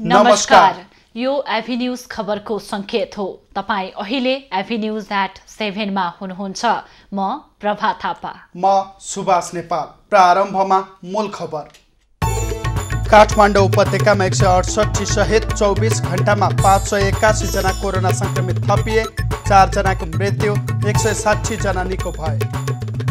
नमस्कार यो एभी खबरको संकेत हो तपाईँ अहिले एभी एट सेभेनमा हुनुहुन्छ म प्रभा थापा म सुभाष नेपाल प्रारम्भमा मूल खबर काठमाडौँ उपत्यकामा एक सय अडसठी सहित चौबिस घन्टामा पाँच सय एक्कासीजना कोरोना सङ्क्रमित थपिए चारजनाको मृत्यु एक सय साठीजना निको भए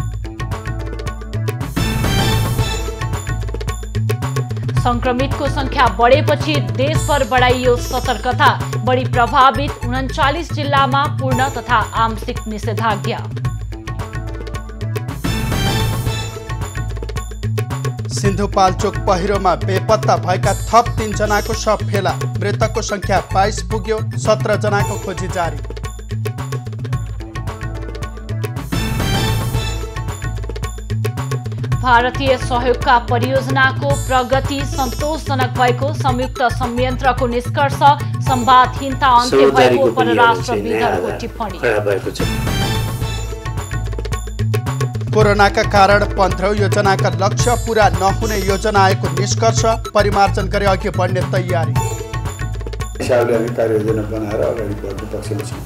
संक्रमितको संख्या बढेपछि देशभर बढाइयो सतर्कता बढी प्रभावित उन्चालिस जिल्लामा पूर्ण तथा आंशिक निषेधाज्ञा सिन्धुपाल्चोक पहिरोमा बेपत्ता भएका थप तिनजनाको सब फेला मृतकको सङ्ख्या बाइस पुग्यो सत्रजनाको खोजी जारी भारतीय सहयोगका परियोजनाको प्रगति सन्तोषजनक भएको संयुक्त संयन्त्रको निष्कर्ष सम्वादहीनता अन्त्य भएको परराष्ट्रविदहरूको टिप्पणी कोरोनाका कारण पन्ध्रौँ योजनाका लक्ष्य पुरा नहुने योजना आएको निष्कर्ष परिमार्जन गरे अघि बढ्ने तयारी हिसाबले हामी कार्ययोजना बनाएर अगाडि बढ्नु पक्षमा छौँ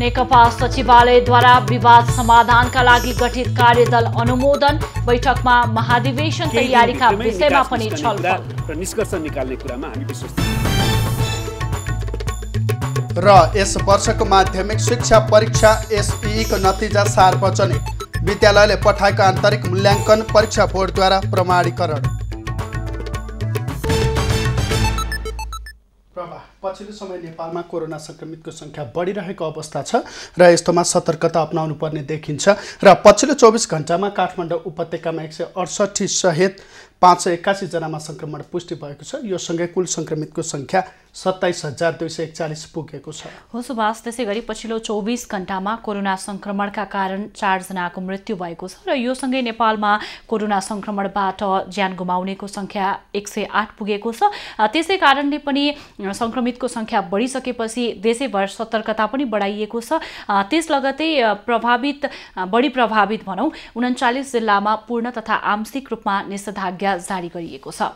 नेकपा सचिवालयद्वारा विवाद समाधानका लागि गठित कार्यदल अनुमोदन बैठकमा महाधिवेशन तयारीका विषयमा पनि निष्कर्ष निकाल्ने कुरामा हामी र यस वर्षको माध्यमिक शिक्षा परीक्षा एसपिईको नतिजा सार्वजनिक विद्यालयले पठाएको आन्तरिक मूल्याङ्कन परीक्षा बोर्डद्वारा प्रमाणीकरण प्रभाव पछिल्लो समय नेपालमा कोरोना सङ्क्रमितको सङ्ख्या बढिरहेको अवस्था छ र यस्तोमा सतर्कता अप्नाउनु पर्ने देखिन्छ र पछिल्लो चौबिस घन्टामा काठमाडौँ उपत्यकामा एक सय अडसठी सहित पाँच सय एक्कासीजनामा सङ्क्रमण पुष्टि भएको छ यो सँगै कुल सङ्क्रमितको सङ्ख्या सत्ताइस हजार दुई सय एकचालिस पुगेको छ हो सुभाष त्यसै गरी पछिल्लो चौबिस घन्टामा कोरोना संक्रमणका कारण चारजनाको मृत्यु भएको छ र योसँगै नेपालमा कोरोना संक्रमणबाट ज्यान गुमाउनेको संख्या एक सय आठ पुगेको छ त्यसै कारणले पनि संक्रमितको संख्या बढिसकेपछि देशैभर सतर्कता पनि बढाइएको छ त्यस लगतै प्रभावित बढी प्रभावित भनौँ उन्चालिस जिल्लामा पूर्ण तथा आंशिक रूपमा निषेधाज्ञा जारी गरिएको छ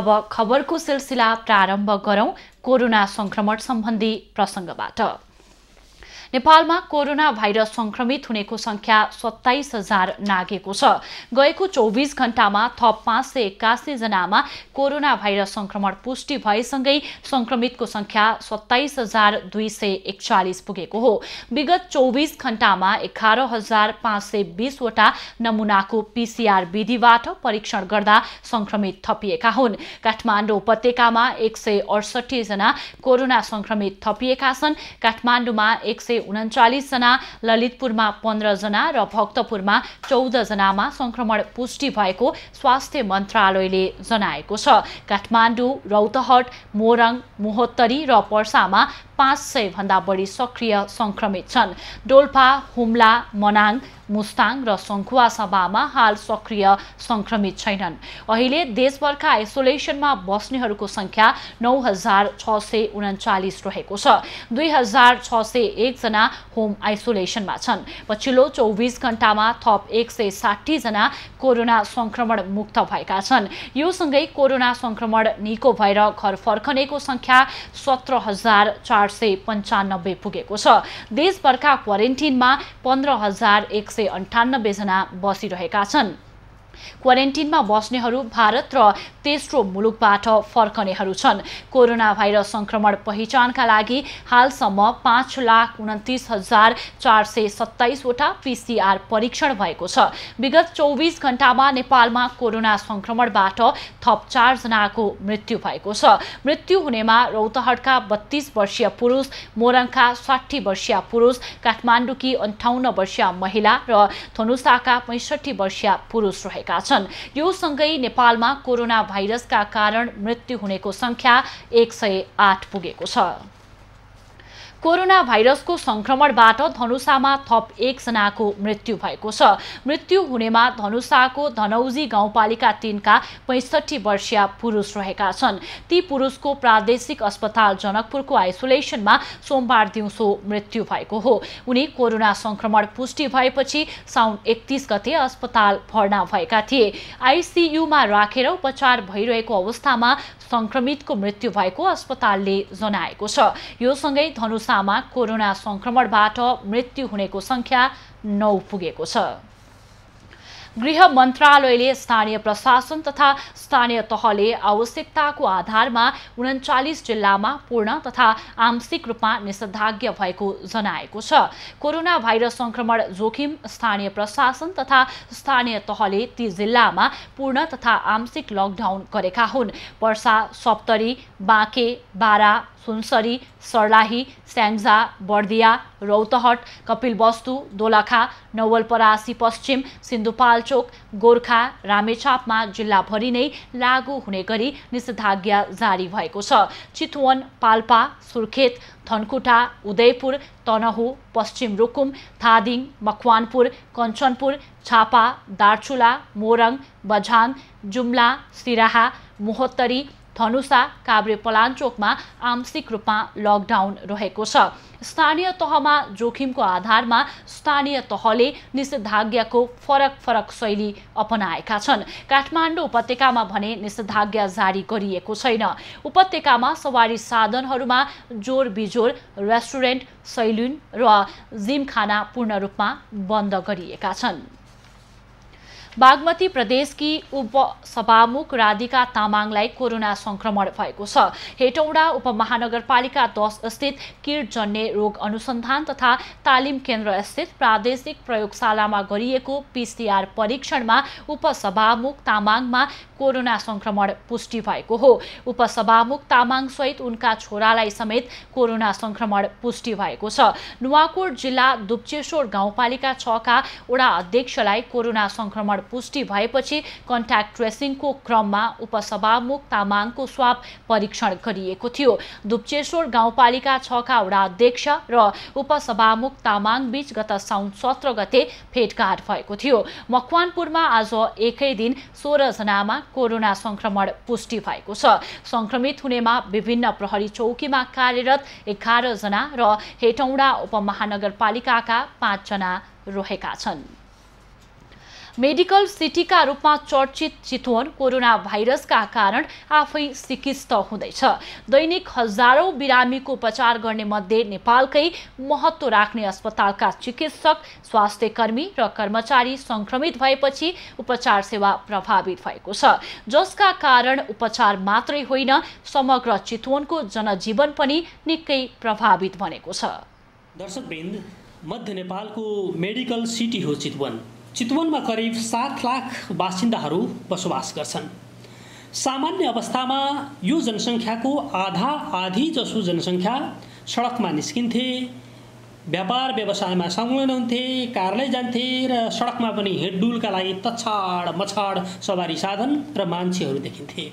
अब खबरको सिलसिला प्रारम्भ गरौँ कोरोना संक्रमण सम्बन्धी प्रसङ्गबाट नेपालमा कोरोना भाइरस संक्रमित हुनेको संख्या सत्ताइस हजार नागेको छ गएको चौबिस घण्टामा थप पाँच सय एक्कासीजनामा कोरोना भाइरस संक्रमण पुष्टि भएसँगै संक्रमितको संख्या सत्ताइस हजार दुई सय एकचालिस पुगेको हो विगत चौबिस घण्टामा एघार हजार पाँच सय बिसवटा नमुनाको पिसिआर विधिबाट परीक्षण गर्दा संक्रमित थपिएका हुन् काठमाडौँ उपत्यकामा एक सय अडसठीजना कोरोना संक्रमित थपिएका छन् काठमाडौँमा एक सय उन्चालिसजना ललितपुरमा पन्ध्रजना र भक्तपुरमा चौधजनामा सङ्क्रमण पुष्टि भएको स्वास्थ्य मन्त्रालयले जनाएको छ काठमाडौँ रौतहट मोरङ मोहोत्तरी र पर्सामा पाँच भन्दा बढी सक्रिय सङ्क्रमित छन् डोल्पा हुम्ला मनाङ मुस्ताङ र सङ्खुवा सभामा हाल सक्रिय सङ्क्रमित छैनन् अहिले देशभरका आइसोलेसनमा बस्नेहरूको सङ्ख्या नौ हजार छ सय उन्चालिस रहेको छ दुई हजार छ सय एकजना होम आइसोलेसनमा छन् पछिल्लो चौबिस घन्टामा थप एक सय साठीजना कोरोना सङ्क्रमण मुक्त भएका छन् यो सँगै कोरोना सङ्क्रमण निको भएर घर फर्कनेको सङ्ख्या सत्र हजार चार चार सय पन्चानब्बे पुगेको छ देशभरका क्वारेन्टिनमा पन्ध्र हजार एक सय अन्ठानब्बेजना बसिरहेका छन् क्वारेन्टिनमा बस्नेहरू भारत र तेस्रो मुलुकबाट फर्कनेहरू छन् कोरोना भाइरस सङ्क्रमण पहिचानका लागि हालसम्म पाँच लाख उन्तिस हजार चार सय सत्ताइसवटा पिसिआर परीक्षण भएको छ विगत चौबिस घन्टामा नेपालमा कोरोना सङ्क्रमणबाट थप चारजनाको मृत्यु भएको छ मृत्यु हुनेमा रौतहटका बत्तीस वर्षीय पुरुष मोरङका साठी वर्षीय पुरुष काठमाडौँकी अन्ठाउन्न वर्षीय महिला र धनुषाका पैँसठी वर्षीय पुरुष रहेछ छन् यो सँगै नेपालमा कोरोना भाइरसका कारण मृत्यु हुनेको संख्या एक सय आठ पुगेको छ कोरोना भाइरसको सङ्क्रमणबाट धनुषामा थप एकजनाको मृत्यु भएको छ मृत्यु हुनेमा धनुषाको धनौजी गाउँपालिका तिनका पैँसठी वर्षीय पुरुष रहेका छन् ती पुरुषको प्रादेशिक अस्पताल जनकपुरको आइसोलेसनमा सोमबार दिउँसो मृत्यु भएको हो उनी कोरोना सङ्क्रमण पुष्टि भएपछि साउन एकतिस गते अस्पताल भर्ना भएका थिए आइसियुमा राखेर उपचार भइरहेको अवस्थामा सङ्क्रमितको मृत्यु भएको अस्पतालले जनाएको छ यो सँगै धनुषामा कोरोना सङ्क्रमणबाट मृत्यु हुनेको सङ्ख्या नौ पुगेको छ गृह मन्त्रालयले स्थानीय प्रशासन तथा स्थानीय तहले आवश्यकताको आधारमा उन्चालिस जिल्लामा पूर्ण तथा आंशिक रूपमा निषेधाज्ञा भएको जनाएको छ कोरोना भाइरस संक्रमण जोखिम स्थानीय प्रशासन तथा स्थानीय तहले ती जिल्लामा पूर्ण तथा आंशिक लकडाउन गरेका हुन् पर्सा सप्तरी बाँके बारा सुनसरी सर्लाही स्याङ्जा बर्दिया रौतहट कपिलवस्तु दोलखा नवलपरासी पश्चिम सिन्धुपाल्चोक गोर्खा रामेछापमा जिल्लाभरि नै लागू हुने गरी निषेधाज्ञा जारी भएको छ चितवन पाल्पा सुर्खेत धनकुटा उदयपुर तनहु पश्चिम रुकुम थादिङ मकवानपुर कञ्चनपुर छापा दार्चुला मोरङ बझाङ जुम्ला सिराहा मोहोत्तरी धनुषा काभ्रे पलाञ्चोकमा आंशिक रूपमा लकडाउन रहेको छ स्थानीय तहमा जोखिमको आधारमा स्थानीय तहले निषेधाज्ञाको फरक फरक शैली अपनाएका छन् काठमाडौँ उपत्यकामा भने निषेधाज्ञा जारी गरिएको छैन उपत्यकामा सवारी साधनहरूमा जोर बिजोर रेस्टुरेन्ट सैलुन र जिमखाना पूर्ण रूपमा बन्द गरिएका छन् बागमती प्रदेशकी उपसभामुख राधिका तामाङलाई कोरोना संक्रमण भएको छ हेटौँडा उपमहानगरपालिका दस स्थित किटजन्य रोग अनुसन्धान तथा तालिम केन्द्र स्थित प्रादेशिक प्रयोगशालामा गरिएको पिसिआर परीक्षणमा उपसभामुख तामाङमा कोरोना संक्रमण पुष्टि भएको हो उपसभामुख तामाङसहित उनका छोरालाई समेत कोरोना संक्रमण पुष्टि भएको छ नुवाकोट जिल्ला दुप्चेश्वर गाउँपालिका छका वडा अध्यक्षलाई कोरोना संक्रमण पुष्टि भएपछि कन्ट्याक्ट ट्रेसिङको क्रममा उपसभामुख तामाङको स्वाप परीक्षण गरिएको थियो दुप्चेश्वर गाउँपालिका छका वडा अध्यक्ष र उपसभामुख तामाङ बीच गत साउन सत्र गते भेटघाट भएको थियो मकवानपुरमा आज एकै दिन सोह्रजनामा कोरोना संक्रमण पुष्टि भएको छ संक्रमित हुनेमा विभिन्न प्रहरी चौकीमा कार्यरत एघारजना र हेटौँडा उपमहानगरपालिकाका पाँचजना रहेका छन् मेडिकल सिटीका रूपमा चर्चित चितवन कोरोना भाइरसका कारण आफै सिकिस्त हुँदैछ दैनिक हजारौँ बिरामीको उपचार गर्ने मध्ये नेपालकै महत्त्व राख्ने अस्पतालका चिकित्सक स्वास्थ्य कर्मी र कर्मचारी सङ्क्रमित भएपछि उपचार सेवा प्रभावित भएको छ जसका कारण उपचार मात्रै होइन समग्र चितवनको जनजीवन पनि निकै प्रभावित बनेको छ दर्शकवृन्द मध्य नेपालको मेडिकल सिटी हो चितवन चितवनमा करिब सात लाख बासिन्दाहरू बसोबास गर्छन् सामान्य अवस्थामा यो जनसङ्ख्याको आधा आधी जसो जनसङ्ख्या सडकमा निस्किन्थे व्यापार व्यवसायमा संलग्न हुन्थे कारलाई जान्थे र सडकमा पनि हिँडडुलका लागि तछाड मछाड सवारी साधन र मान्छेहरू देखिन्थे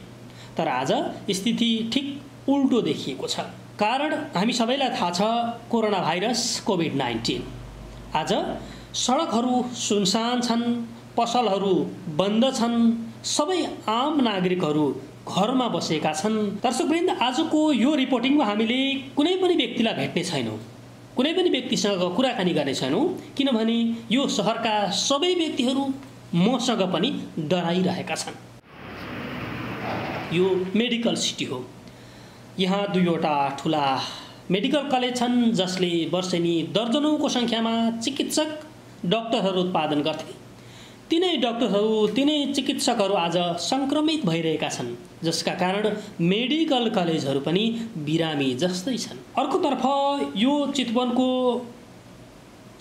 तर आज स्थिति ठिक उल्टो देखिएको छ कारण हामी सबैलाई थाहा छ कोरोना भाइरस कोभिड नाइन्टिन आज सडकहरू सुनसान छन् पसलहरू बन्द छन् सबै आम नागरिकहरू घरमा बसेका छन् दर्शकवृन्द आजको यो रिपोर्टिङमा हामीले कुनै पनि व्यक्तिलाई भेट्ने छैनौँ कुनै पनि व्यक्तिसँग कुराकानी गर्ने छैनौँ किनभने यो सहरका सबै व्यक्तिहरू मसँग पनि डराइरहेका छन् यो मेडिकल सिटी हो यहाँ दुईवटा ठुला मेडिकल कलेज छन् जसले वर्षेनी दर्जनौँको सङ्ख्यामा चिकित्सक डक्टरहरू उत्पादन गर्थे तिनै डक्टरहरू तिनै चिकित्सकहरू आज सङ्क्रमित भइरहेका छन् जसका कारण मेडिकल कलेजहरू पनि बिरामी जस्तै छन् अर्कोतर्फ यो चितवनको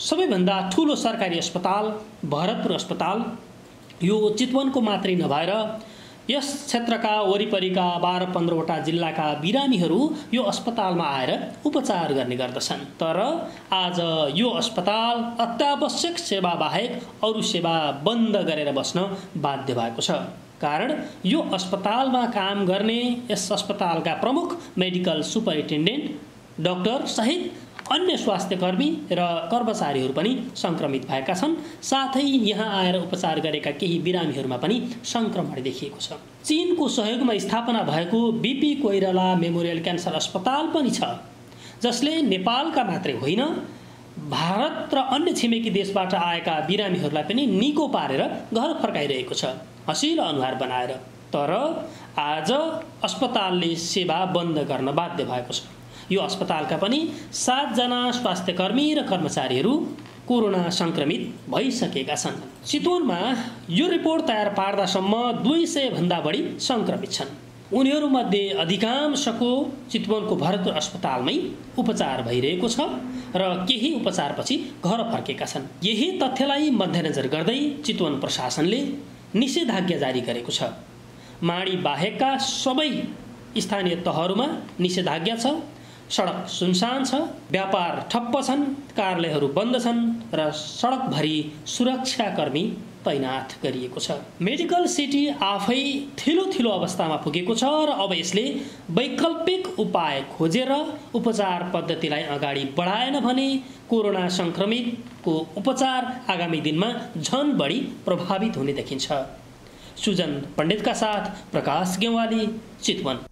सबैभन्दा ठुलो सरकारी अस्पताल भरतपुर अस्पताल यो चितवनको मात्रै नभएर यस क्षेत्रका वरिपरिका बाह्र पन्ध्रवटा जिल्लाका बिरामीहरू यो अस्पतालमा आएर उपचार गर्ने गर्दछन् तर आज यो अस्पताल अत्यावश्यक सेवा बाहेक अरू सेवा बन्द गरेर बस्न बाध्य भएको छ कारण यो अस्पतालमा काम गर्ने यस अस्पतालका प्रमुख मेडिकल सुपरिन्टेन्डेन्ट डक्टर सहित अन्य स्वास्थ्यकर्मी र कर्मचारीहरू पनि सङ्क्रमित भएका छन् साथै यहाँ आएर उपचार गरेका केही बिरामीहरूमा पनि सङ्क्रमण देखिएको छ चिनको सहयोगमा स्थापना भएको बिपी कोइराला मेमोरियल क्यान्सर अस्पताल पनि छ जसले नेपालका मात्रै होइन भारत र अन्य छिमेकी देशबाट आएका बिरामीहरूलाई पनि निको पारेर घर फर्काइरहेको छ हँसिलो अनुहार बनाएर तर आज अस्पतालले सेवा बन्द गर्न बाध्य भएको छ यो अस्पतालका पनि सातजना स्वास्थ्य कर्मी र कर्मचारीहरू कोरोना सङ्क्रमित भइसकेका छन् चितवनमा यो रिपोर्ट तयार पार्दासम्म दुई सयभन्दा बढी सङ्क्रमित छन् उनीहरूमध्ये अधिकांशको चितवनको भरतपुर अस्पतालमै उपचार भइरहेको छ र केही उपचारपछि घर फर्केका छन् यही तथ्यलाई मध्यनजर गर्दै चितवन प्रशासनले निषेधाज्ञा जारी गरेको छ माडी बाहेकका सबै स्थानीय तहहरूमा निषेधाज्ञा छ सडक सुनसान छ व्यापार ठप्प छन् कार्यालयहरू बन्द छन् र सडकभरि सुरक्षाकर्मी तैनाथ गरिएको छ मेडिकल सिटी आफै थिलो थिलो अवस्थामा पुगेको छ र अब यसले वैकल्पिक उपाय खोजेर उपचार पद्धतिलाई अगाडि बढाएन भने कोरोना सङ्क्रमितको उपचार आगामी दिनमा झन बढी प्रभावित हुने देखिन्छ सुजन पण्डितका साथ प्रकाश गेवाली चितवन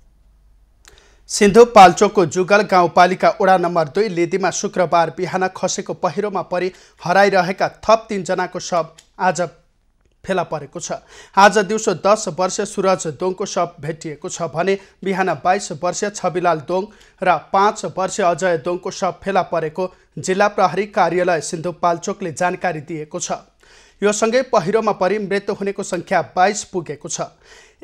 सिन्धुपाल्चोकको जुगल गाउँपालिका वडा नम्बर दुई लेदीमा शुक्रबार बिहान खसेको पहिरोमा परि हराइरहेका थप तिनजनाको शव आज फेला परेको छ आज दिउँसो दस वर्ष सुरज दोङको शव भेटिएको छ भने बिहान बाइस वर्ष छविलाल दोङ र पाँच वर्ष अजय दोङको शव फेला परेको जिल्ला प्रहरी कार्यालय सिन्धुपाल्चोकले जानकारी दिएको छ यो सँगै पहिरोमा परि मृत्यु हुनेको सङ्ख्या बाइस पुगेको छ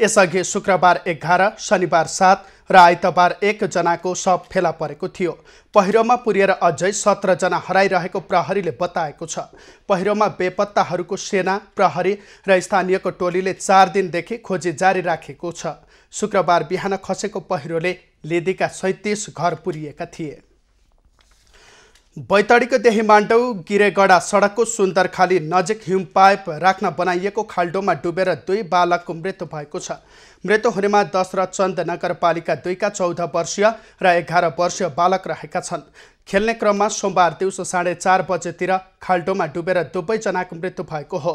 यसअघि शुक्रबार एघार शनिबार सात र आइतबार एकजनाको सब फेला परेको थियो पहिरोमा पुर्याएर अझै सत्रजना हराइरहेको प्रहरीले बताएको छ पहिरोमा बेपत्ताहरूको सेना प्रहरी र स्थानीयको टोलीले चार दिनदेखि खोजी जारी राखेको छ शुक्रबार बिहान खसेको पहिरोले लेदीका सैतिस घर पुरिएका थिए बैतडीको माण्डौ गिरेगडा सडकको सुन्दरखाली नजिक हिउँ पाइप राख्न बनाइएको खाल्डोमा डुबेर दुई बालकको मृत्यु भएको छ मृत्यु हुनेमा र चन्द नगरपालिका दुईका चौध वर्षीय र एघार वर्षीय बालक रहेका छन् खेल्ने क्रममा सोमबार दिउँसो साढे चार बजेतिर खाल्डोमा डुबेर दुवैजनाको मृत्यु भएको हो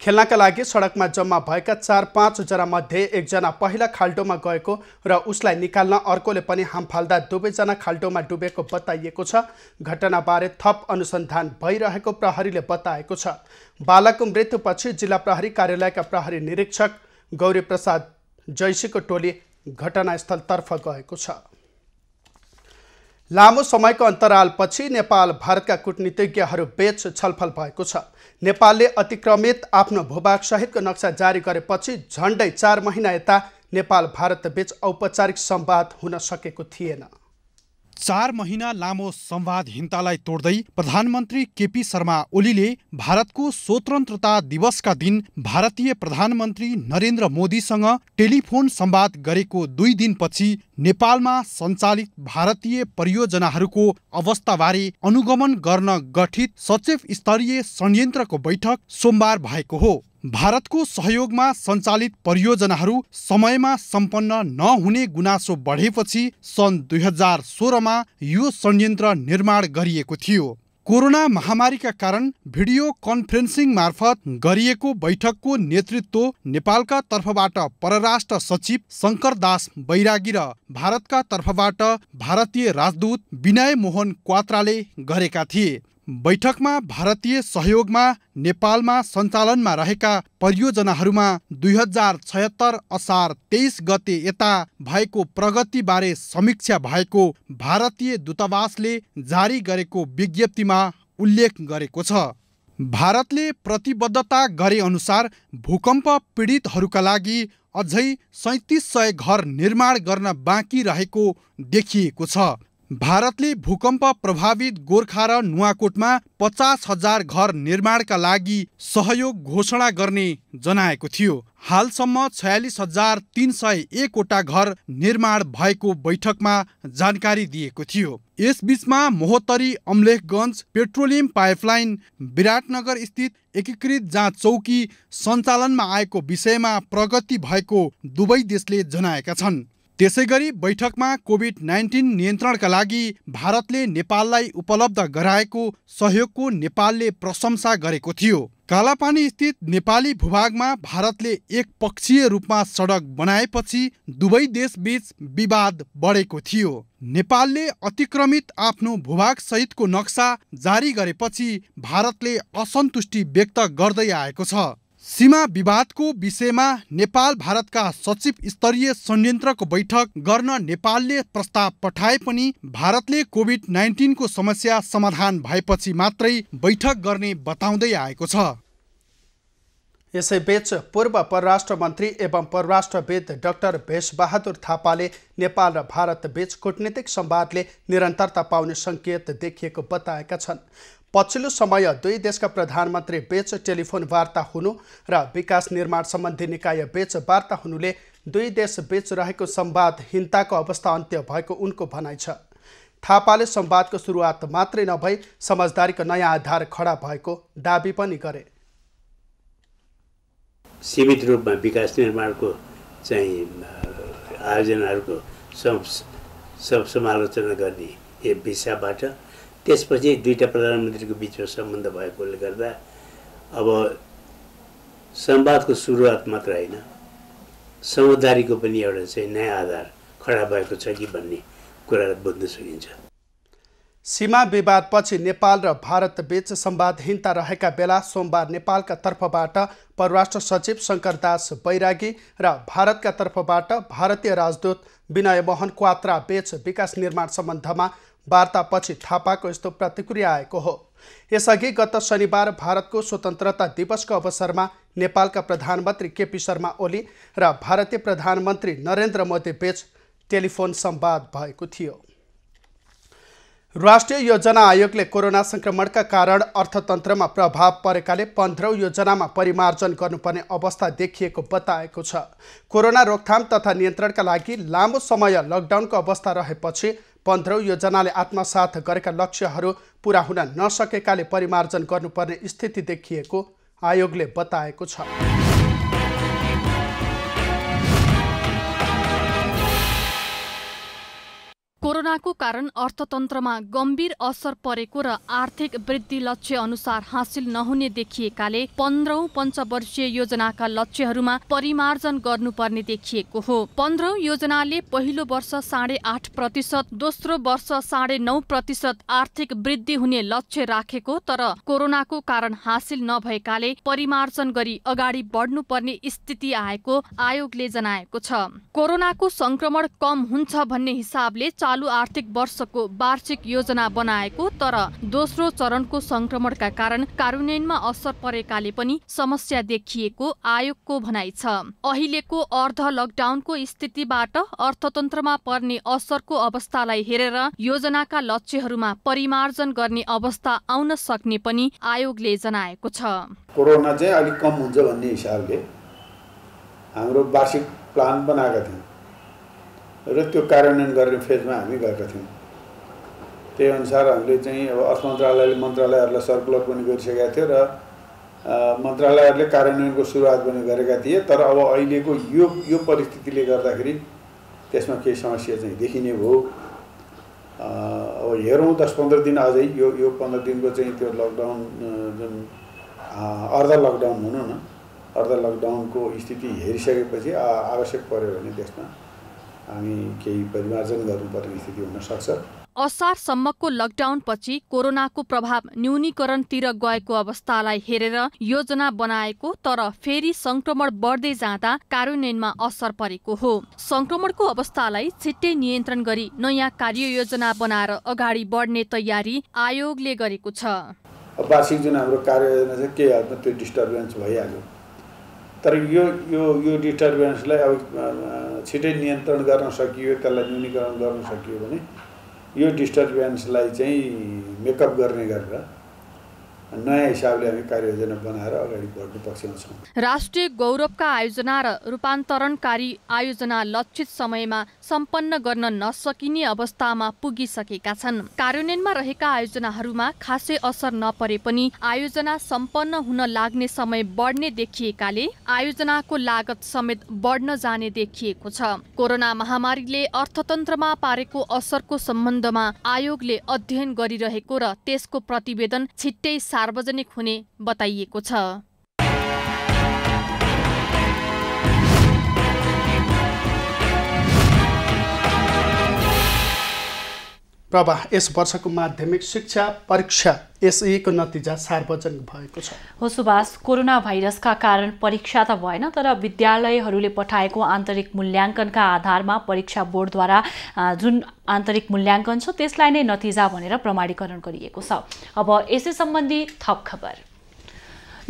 खेल्नका लागि सडकमा जम्मा भएका चार पाँचजना मध्ये एकजना पहिला खाल्टोमा गएको र उसलाई निकाल्न अर्कोले पनि हाम फाल्दा दुवैजना खाल्टोमा डुबेको बताइएको छ घटनाबारे थप अनुसन्धान भइरहेको प्रहरीले बताएको छ बालकको मृत्युपछि जिल्ला प्रहरी कार्यालयका प्रहरी निरीक्षक गौरी प्रसाद जैसीको टोली घटनास्थलतर्फ गएको छ लामो समयको अन्तरालपछि नेपाल भारतका बेच छलफल भएको छ नेपालले अतिक्रमित आफ्नो सहितको नक्सा जारी गरेपछि झन्डै चार महिना यता नेपाल भारतबीच औपचारिक सम्वाद हुन सकेको थिएन चार महिना लामो संवादहीनतालाई तोड्दै प्रधानमन्त्री केपी शर्मा ओलीले भारतको स्वतन्त्रता दिवसका दिन भारतीय प्रधानमन्त्री नरेन्द्र मोदीसँग टेलिफोन संवाद गरेको दुई दिनपछि नेपालमा सञ्चालित भारतीय परियोजनाहरूको अवस्थाबारे अनुगमन गर्न गठित सचिव स्तरीय संयन्त्रको बैठक सोमबार भएको हो भारतको सहयोगमा सञ्चालित परियोजनाहरू समयमा सम्पन्न नहुने गुनासो बढेपछि सन् दुई हजार सोह्रमा यो संयन्त्र निर्माण गरिएको थियो कोरोना महामारीका कारण भिडियो कन्फरेन्सिङ मार्फत गरिएको बैठकको नेतृत्व नेपालका तर्फबाट परराष्ट्र सचिव शङ्कर दास बैरागी र भारतका तर्फबाट भारतीय राजदूत विनय मोहन क्वात्राले गरेका थिए बैठकमा भारतीय सहयोगमा नेपालमा सञ्चालनमा रहेका परियोजनाहरूमा दुई हजार छयत्तर असार तेइस गते यता भएको प्रगतिबारे समीक्षा भएको भारतीय दूतावासले जारी गरेको विज्ञप्तिमा उल्लेख गरेको छ भारतले प्रतिबद्धता गरे अनुसार भूकम्प पीडितहरूका लागि अझै सैतिस सय घर निर्माण गर्न बाँकी रहेको देखिएको छ भारतले भूकम्प प्रभावित गोर्खा र नुवाकोटमा पचास हजार घर निर्माणका लागि सहयोग घोषणा गर्ने जनाएको थियो हालसम्म छयालिस हजार तिन सय एकवटा घर निर्माण भएको बैठकमा जानकारी दिएको थियो यसबीचमा मोहतरी अम्लेखगञ्ज पेट्रोलियम पाइपलाइन विराटनगर स्थित एकीकृत जाँच चौकी सञ्चालनमा आएको विषयमा प्रगति भएको दुवै देशले जनाएका छन् त्यसै गरी बैठकमा कोभिड नाइन्टिन नियन्त्रणका लागि भारतले नेपाललाई उपलब्ध गराएको सहयोगको नेपालले प्रशंसा गरेको थियो कालापानी स्थित नेपाली भूभागमा भारतले एकपक्षीय रूपमा सडक बनाएपछि दुवै देशबीच विवाद बढेको थियो नेपालले अतिक्रमित आफ्नो भूभाग सहितको नक्सा जारी गरेपछि भारतले असन्तुष्टि व्यक्त गर्दै आएको छ सीमा विवादको विषयमा नेपाल भारतका सचिव स्तरीय संयन्त्रको बैठक गर्न नेपालले प्रस्ताव पठाए पनि भारतले कोभिड नाइन्टिनको समस्या समाधान भएपछि मात्रै बैठक गर्ने बताउँदै आएको छ यसैबीच पूर्व परराष्ट्र मन्त्री एवं परराष्ट्रविद डाक्टर भेषबहादुर थापाले नेपाल र भारतबीच कूटनीतिक संवादले निरन्तरता पाउने सङ्केत देखिएको बताएका छन् पछिल्लो समय दुई देशका प्रधानमन्त्री बीच टेलिफोन वार्ता हुनु र विकास निर्माण सम्बन्धी निकाय बीच वार्ता हुनुले दुई देश बेच रहेको सम्वादहीनताको अवस्था अन्त्य भएको उनको भनाइ छ थापाले संवादको सुरुवात मात्रै नभई समझदारीको नयाँ आधार खडा भएको दावी पनि गरे सीमित रूपमा विकास निर्माणको चाहिँ आयोजनाहरूको सम समालोचना गर्ने विषयबाट त्यसपछि दुईवटा प्रधानमन्त्रीको बिचमा सम्बन्ध भएकोले गर्दा अब संवादको सुरुवात मात्र होइन समझदारीको पनि एउटा चाहिँ नयाँ आधार खडा भएको छ कि भन्ने कुरा बुझ्न सकिन्छ सीमा विवादपछि नेपाल र भारत बीच सम्वादहीनता रहेका बेला सोमबार नेपालका तर्फबाट परराष्ट्र सचिव शङ्करदास बैरागी र भारतका तर्फबाट भारतीय राजदूत विनय मोहन क्वात्रा बीच विकास निर्माण सम्बन्धमा वार्तापछि थापाको यस्तो प्रतिक्रिया आएको हो यसअघि गत शनिबार भारतको स्वतन्त्रता दिवसको अवसरमा नेपालका प्रधानमन्त्री केपी शर्मा ओली र भारतीय प्रधानमन्त्री नरेन्द्र मोदीबीच टेलिफोन सम्वाद भएको थियो राष्ट्रिय योजना आयोगले कोरोना सङ्क्रमणका कारण अर्थतन्त्रमा प्रभाव परेकाले पन्ध्रौँ योजनामा परिमार्जन गर्नुपर्ने अवस्था देखिएको बताएको छ कोरोना रोकथाम तथा नियन्त्रणका लागि लामो समय लकडाउनको अवस्था रहेपछि पन्ध्रौँ योजनाले आत्मसाथ गरेका लक्ष्यहरू पुरा हुन नसकेकाले परिमार्जन गर्नुपर्ने स्थिति देखिएको आयोगले बताएको छ कोरोनाको कारण अर्थतन्त्रमा गम्भीर असर परेको र आर्थिक वृद्धि लक्ष्य अनुसार हासिल नहुने देखिएकाले पन्ध्रौं पञ्चवर्षीय योजनाका लक्ष्यहरूमा परिमार्जन गर्नुपर्ने देखिएको हो पन्ध्रौं योजनाले पहिलो वर्ष साढे आठ प्रतिशत दोस्रो वर्ष साढे नौ प्रतिशत आर्थिक वृद्धि हुने लक्ष्य राखेको तर कोरोनाको कारण हासिल नभएकाले परिमार्जन गरी अगाडि बढ्नुपर्ने स्थिति आएको आयोगले जनाएको छ कोरोनाको संक्रमण कम हुन्छ भन्ने हिसाबले चालु आर्थिक वर्षको वार्षिक योजना बनाएको तर दोस्रो चरणको संक्रमणका कारण कार्यान्वयनमा असर परेकाले पनि समस्या देखिएको आयोगको भनाइ छ अहिलेको अर्ध लकडाउनको स्थितिबाट अर्थतन्त्रमा पर्ने असरको अवस्थालाई हेरेर योजनाका लक्ष्यहरूमा परिमार्जन गर्ने अवस्था आउन सक्ने पनि आयोगले जनाएको छ कोरोना चाहिँ अलिक कम हुन्छ भन्ने हिसाबले हाम्रो वार्षिक प्लान बनाएका थियौँ र त्यो कार्यान्वयन गर्ने फेजमा हामी गएका थियौँ त्यही अनुसार हामीले चाहिँ अब अर्थ मन्त्रालयले मन्त्रालयहरूलाई सर्कुलर पनि गरिसकेका थियो र मन्त्रालयहरूले कार्यान्वयनको सुरुवात पनि गरेका थिए तर अब अहिलेको यो यो परिस्थितिले गर्दाखेरि त्यसमा केही समस्या चाहिँ देखिने भयो अब हेरौँ दस पन्ध्र दिन अझै यो यो पन्ध्र दिनको चाहिँ त्यो लकडाउन जुन अर्ध लकडाउन भनौँ न अर्ध लकडाउनको स्थिति हेरिसकेपछि आवश्यक पऱ्यो भने त्यसमा हामी केही परिमार्जन गर्नुपर्ने स्थिति हुनसक्छ असारसम्मको लकडाउनपछि कोरोनाको प्रभाव न्यूनीकरणतिर गएको अवस्थालाई हेरेर योजना बनाएको तर फेरि संक्रमण बढ्दै जाँदा कार्यान्वयनमा असर परेको हो संक्रमणको अवस्थालाई छिट्टै नियन्त्रण गरी नयाँ कार्ययोजना बनाएर अगाडि बढ्ने तयारी आयोगले गरेको छ वार्षिक जुन हाम्रो कार्ययोजना चाहिँ के त्यो डिस्टर्बेन्स भइहाल्यो तर यो यो यो डिस्टर्बेन्सलाई अब छिटै नियन्त्रण गर्न सकियो त्यसलाई न्यूनीकरण गर्न सकियो भने यो डिस्टर्बेन्सलाई चाहिँ मेकअप गर्ने गरेर नयाँ हिसाबले कार्ययोजना बनाएर अगाडि बढ्नु राष्ट्रिय गौरवका आयोजना र रूपान्तरणकारी आयोजना लक्षित समयमा सम्पन्न गर्न नसकिने अवस्थामा पुगिसकेका छन् कार्यान्वयनमा रहेका आयोजनाहरूमा खासै असर नपरे पनि आयोजना सम्पन्न हुन लाग्ने समय बढ्ने देखिएकाले आयोजनाको लागत समेत बढ्न जाने देखिएको छ कोरोना महामारीले अर्थतन्त्रमा पारेको असरको सम्बन्धमा आयोगले अध्ययन गरिरहेको र त्यसको प्रतिवेदन छिट्टै सार्वजनिक हुने बताइएको छ प्रभा यस वर्षको माध्यमिक शिक्षा परीक्षा एसईको नतिजा सार्वजनिक भएको छ हो सुभाष कोरोना भाइरसका कारण परीक्षा त भएन तर विद्यालयहरूले पठाएको आन्तरिक मूल्याङ्कनका आधारमा परीक्षा बोर्डद्वारा जुन आन्तरिक मूल्याङ्कन छ त्यसलाई नै नतिजा भनेर प्रमाणीकरण गरिएको छ अब यसै सम्बन्धी थप खबर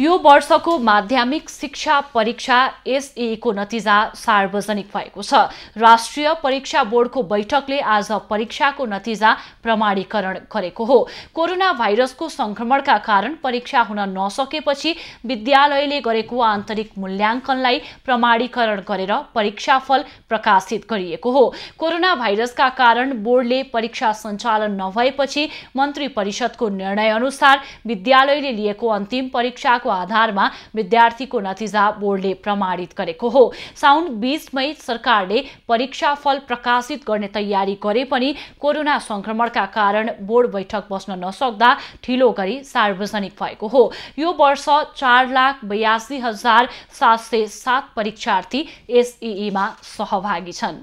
यो वर्षको माध्यमिक शिक्षा परीक्षा एसएको नतिजा सार्वजनिक भएको छ राष्ट्रिय परीक्षा बोर्डको बैठकले आज परीक्षाको नतिजा प्रमाणीकरण गरेको हो कोरोना भाइरसको सङ्क्रमणका कारण परीक्षा हुन नसकेपछि विद्यालयले गरेको आन्तरिक मूल्याङ्कनलाई प्रमाणीकरण गरेर परीक्षाफल प्रकाशित गरिएको हो कोरोना भाइरसका कारण बोर्डले परीक्षा सञ्चालन नभएपछि मन्त्री परिषदको निर्णयअनुसार विद्यालयले लिएको अन्तिम परीक्षा नतिजाको आधारमा विद्यार्थीको नतिजा बोर्डले प्रमाणित गरेको हो साउन बीसमै सरकारले परीक्षाफल प्रकाशित गर्ने तयारी गरे पनि कोरोना संक्रमणका कारण बोर्ड बैठक बस्न नसक्दा ढिलो गरी सार्वजनिक भएको हो यो वर्ष चार लाख बयासी हजार सात सय सात परीक्षार्थी एसईमा सहभागी छन्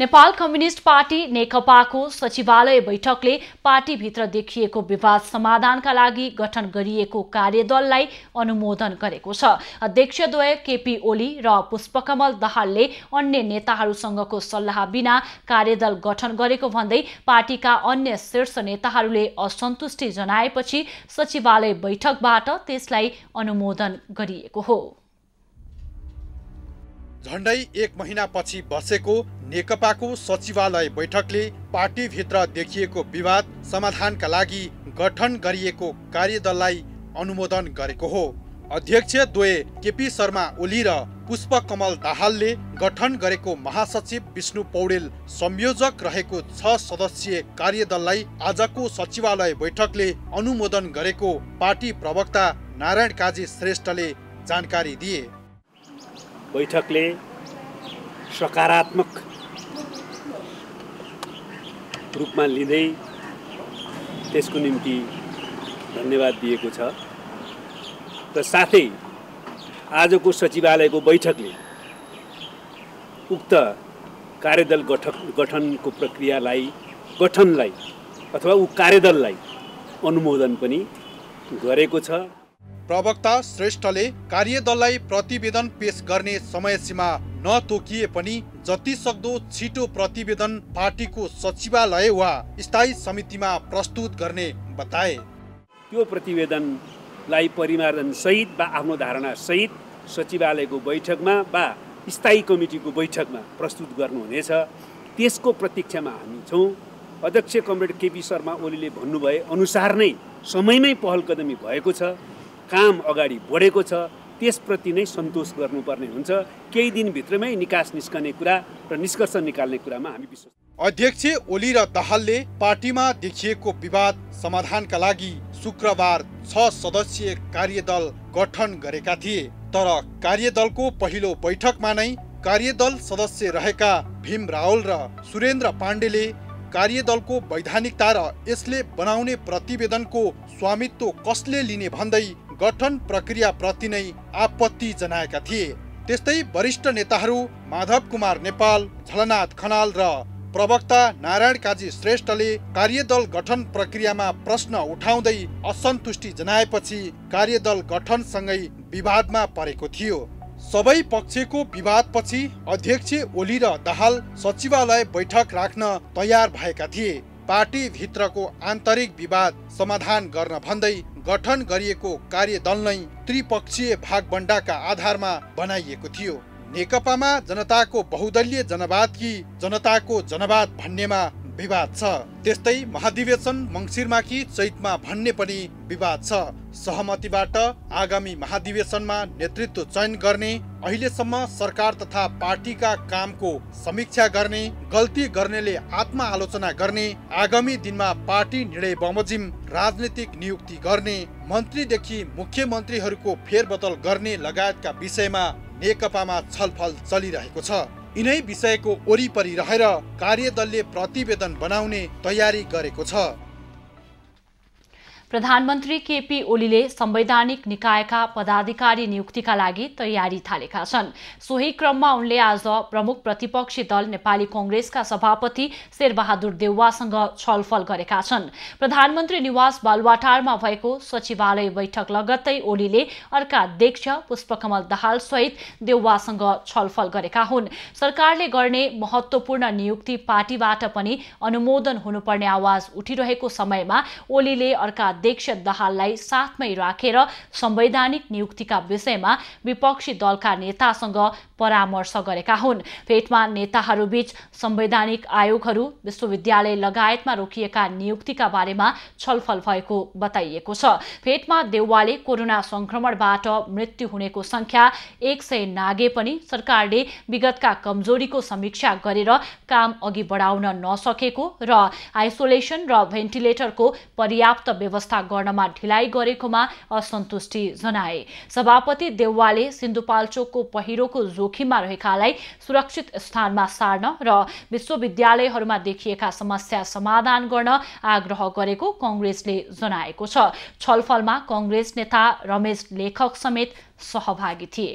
नेपाल कम्युनिस्ट पार्टी नेकपाको सचिवालय बैठकले पार्टीभित्र देखिएको विवाद समाधानका लागि गठन गरिएको कार्यदललाई अनुमोदन गरेको छ अध्यक्षद्वय केपी ओली र पुष्पकमल दाहालले अन्य नेताहरूसँगको सल्लाह बिना कार्यदल गठन गरेको भन्दै पार्टीका अन्य शीर्ष नेताहरूले असन्तुष्टि जनाएपछि सचिवालय बैठकबाट त्यसलाई अनुमोदन गरिएको हो झन्डै एक महिनापछि बसेको नेकपाको सचिवालय बैठकले पार्टीभित्र देखिएको विवाद समाधानका लागि गठन गरिएको कार्यदललाई अनुमोदन गरेको हो अध्यक्ष द्वय केपी शर्मा ओली र पुष्पकमल दाहालले गठन गरेको महासचिव विष्णु पौडेल संयोजक रहेको छ सदस्यीय कार्यदललाई आजको सचिवालय बैठकले अनुमोदन गरेको पार्टी प्रवक्ता नारायण काजी श्रेष्ठले जानकारी दिए बैठकले सकारात्मक रूपमा लिँदै त्यसको निम्ति धन्यवाद दिएको छ र साथै आजको सचिवालयको बैठकले उक्त कार्यदल गठक गठनको प्रक्रियालाई गठनलाई अथवा ऊ कार्यदललाई अनुमोदन पनि गरेको छ प्रवक्ता श्रेष्ठले कार्यदललाई प्रतिवेदन पेश गर्ने समयसीमा नतोकिए पनि जति सक्दो छिटो प्रतिवेदन पार्टीको सचिवालय वा स्थायी समितिमा प्रस्तुत गर्ने बताए त्यो प्रतिवेदनलाई परिमार्जन सहित वा आफ्नो धारणा सहित सचिवालयको बैठकमा वा स्थायी कमिटीको बैठकमा प्रस्तुत गर्नुहुनेछ त्यसको प्रतीक्षामा हामी छौँ अध्यक्ष कमरेड केपी शर्मा ओलीले भन्नुभए अनुसार नै समयमै पहल कदमी भएको छ काम अगाडि बढेको छ त्यसप्रति नै सन्तोष गर्नुपर्ने हुन्छ केही दिनभित्रमै निकास निस्कने कुरा र निष्कर्ष निकाल्ने कुरामा हामी विश्वास अध्यक्ष ओली र दाहालले पार्टीमा देखिएको विवाद समाधानका लागि शुक्रबार छ सदस्यीय कार्यदल गठन गरेका थिए तर कार्यदलको पहिलो बैठकमा नै कार्यदल सदस्य रहेका भीम रावल र सुरेन्द्र पाण्डेले कार्यदलको वैधानिकता र यसले बनाउने प्रतिवेदनको स्वामित्व कसले लिने भन्दै गठन प्रक्रियाप्रति नै आपत्ति जनाएका थिए त्यस्तै वरिष्ठ नेताहरू माधव कुमार नेपाल झलनाथ खनाल र प्रवक्ता नारायण काजी श्रेष्ठले कार्यदल गठन प्रक्रियामा प्रश्न उठाउँदै असन्तुष्टि जनाएपछि कार्यदल गठनसँगै विवादमा परेको थियो सबै पक्षको विवादपछि अध्यक्ष ओली र दाहाल सचिवालय बैठक राख्न तयार भएका थिए पार्टीभित्रको आन्तरिक विवाद समाधान गर्न भन्दै गठन गरिएको कार्यदल नै त्रिपक्षीय भागभण्डाका आधारमा बनाइएको थियो नेकपामा जनताको बहुदलीय जनवाद कि जनताको जनवाद भन्नेमा विवाद छ त्यस्तै महाधिवेशन मङ्सिरमा कि चैतमा भन्ने पनि विवाद छ सहमतिबाट आगामी महाधिवेशनमा नेतृत्व चयन गर्ने अहिलेसम्म सरकार तथा पार्टीका कामको समीक्षा गर्ने गल्ती गर्नेले आत्मआलोचना गर्ने आगामी दिनमा पार्टी निर्णय बमोजिम राजनीतिक नियुक्ति गर्ने मन्त्रीदेखि मुख्यमन्त्रीहरूको फेरबदल गर्ने लगायतका विषयमा नेकपामा छलफल चलिरहेको छ यिनै विषयको वरिपरि रहेर कार्यदलले प्रतिवेदन बनाउने तयारी गरेको छ प्रधानमन्त्री केपी ओलीले संवैधानिक निकायका पदाधिकारी नियुक्तिका लागि तयारी थालेका छन् सोही क्रममा उनले आज प्रमुख प्रतिपक्षी दल नेपाली कंग्रेसका सभापति शेरबहादुर देउवासँग छलफल गरेका छन् प्रधानमन्त्री निवास बालुवाटारमा भएको सचिवालय बैठक लगत्तै ओलीले अर्का अध्यक्ष पुष्पकमल सहित देउवासँग छलफल गरेका हुन् सरकारले गर्ने महत्वपूर्ण नियुक्ति पार्टीबाट पनि अनुमोदन हुनुपर्ने आवाज उठिरहेको समयमा ओलीले अर्का अध्यक्ष दाहाललाई साथमै राखेर संवैधानिक नियुक्तिका विषयमा विपक्षी दलका नेतासँग परामर्श गरेका हुन् भेटमा नेताहरूबीच संवैधानिक आयोगहरू विश्वविद्यालय लगायतमा रोकिएका नियुक्तिका बारेमा छलफल भएको बताइएको छ भेटमा देउवाले कोरोना संक्रमणबाट मृत्यु हुनेको संख्या एक सय नागे पनि सरकारले विगतका कमजोरीको समीक्षा गरेर काम अघि बढाउन नसकेको र आइसोलेसन र भेन्टिलेटरको पर्याप्त व्यवस्था गर्नमा ढिलाइ गरेकोमा असन्तुष्टि जनाए सभापति देउवाले सिन्धुपाल्चोकको पहिरोको जो जोखिममा रहेकालाई सुरक्षित स्थानमा सार्न र विश्वविद्यालयहरूमा देखिएका समस्या समाधान गर्न आग्रह गरेको कङ्ग्रेसले जनाएको छ छलफलमा कङ्ग्रेस नेता रमेश लेखक समेत सहभागी थिए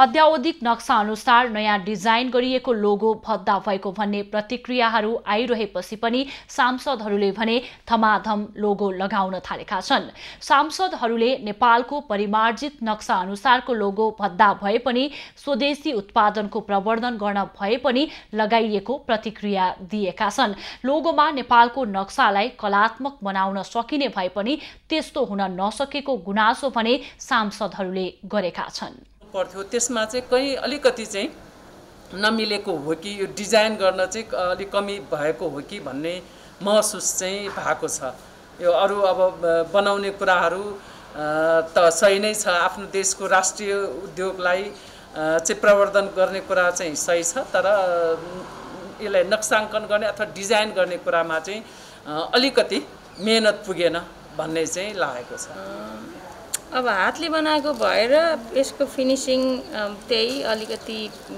अध्यावधिक नक्सा अनुसार नयाँ डिजाइन गरिएको लोगो भद्दा भएको भन्ने प्रतिक्रियाहरू आइरहेपछि पनि सांसदहरूले भने थमाधम लोगो लगाउन थालेका छन् सांसदहरूले नेपालको परिमार्जित नक्सा अनुसारको लोगो भद्दा भए पनि स्वदेशी उत्पादनको प्रवर्धन गर्न भए पनि लगाइएको प्रतिक्रिया दिएका छन् लोगोमा नेपालको नक्सालाई कलात्मक बनाउन सकिने भए पनि त्यस्तो हुन नसकेको गुनासो भने सांसदहरूले गरेका छन् पर्थ्यो त्यसमा चाहिँ कहीँ अलिकति चाहिँ नमिलेको हो कि यो डिजाइन गर्न चाहिँ अलिक कमी भएको हो कि भन्ने महसुस चाहिँ भएको छ यो अरू अब बनाउने कुराहरू त सही नै छ आफ्नो देशको राष्ट्रिय उद्योगलाई चाहिँ प्रवर्धन गर्ने कुरा चाहिँ सही छ तर यसलाई नक्साङ्कन गर्ने अथवा डिजाइन गर्ने कुरामा चाहिँ अलिकति मेहनत पुगेन भन्ने चाहिँ लागेको छ अब हातले बनाएको भएर यसको फिनिसिङ त्यही अलिकति